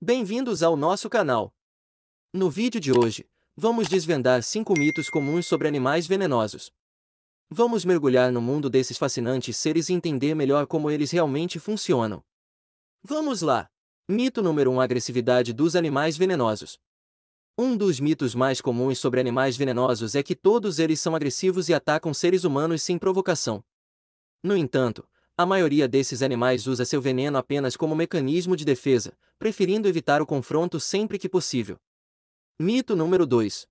Bem-vindos ao nosso canal. No vídeo de hoje, vamos desvendar 5 mitos comuns sobre animais venenosos. Vamos mergulhar no mundo desses fascinantes seres e entender melhor como eles realmente funcionam. Vamos lá! Mito número 1 um, Agressividade dos animais venenosos. Um dos mitos mais comuns sobre animais venenosos é que todos eles são agressivos e atacam seres humanos sem provocação. No entanto, a maioria desses animais usa seu veneno apenas como mecanismo de defesa, preferindo evitar o confronto sempre que possível. Mito número 2.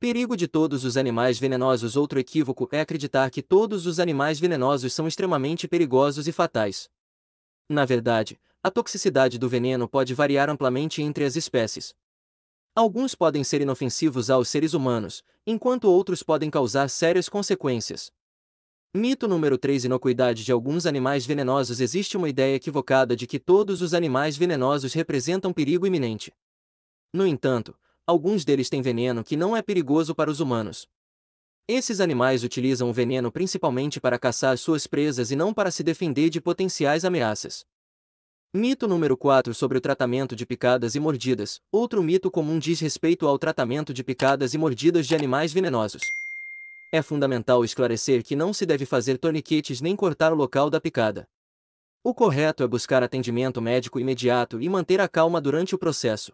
Perigo de todos os animais venenosos Outro equívoco é acreditar que todos os animais venenosos são extremamente perigosos e fatais. Na verdade, a toxicidade do veneno pode variar amplamente entre as espécies. Alguns podem ser inofensivos aos seres humanos, enquanto outros podem causar sérias consequências. Mito número 3 Inocuidade de alguns animais venenosos Existe uma ideia equivocada de que todos os animais venenosos representam perigo iminente. No entanto, alguns deles têm veneno que não é perigoso para os humanos. Esses animais utilizam o veneno principalmente para caçar suas presas e não para se defender de potenciais ameaças. Mito número 4 sobre o tratamento de picadas e mordidas. Outro mito comum diz respeito ao tratamento de picadas e mordidas de animais venenosos é fundamental esclarecer que não se deve fazer torniquetes nem cortar o local da picada. O correto é buscar atendimento médico imediato e manter a calma durante o processo.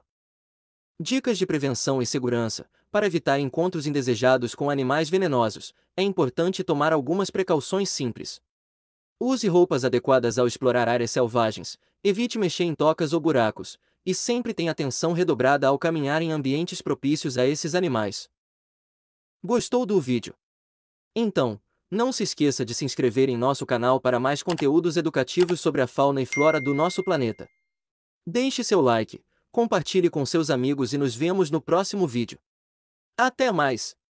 Dicas de prevenção e segurança: para evitar encontros indesejados com animais venenosos, é importante tomar algumas precauções simples. Use roupas adequadas ao explorar áreas selvagens, evite mexer em tocas ou buracos, e sempre tenha atenção redobrada ao caminhar em ambientes propícios a esses animais. Gostou do vídeo? Então, não se esqueça de se inscrever em nosso canal para mais conteúdos educativos sobre a fauna e flora do nosso planeta. Deixe seu like, compartilhe com seus amigos e nos vemos no próximo vídeo. Até mais!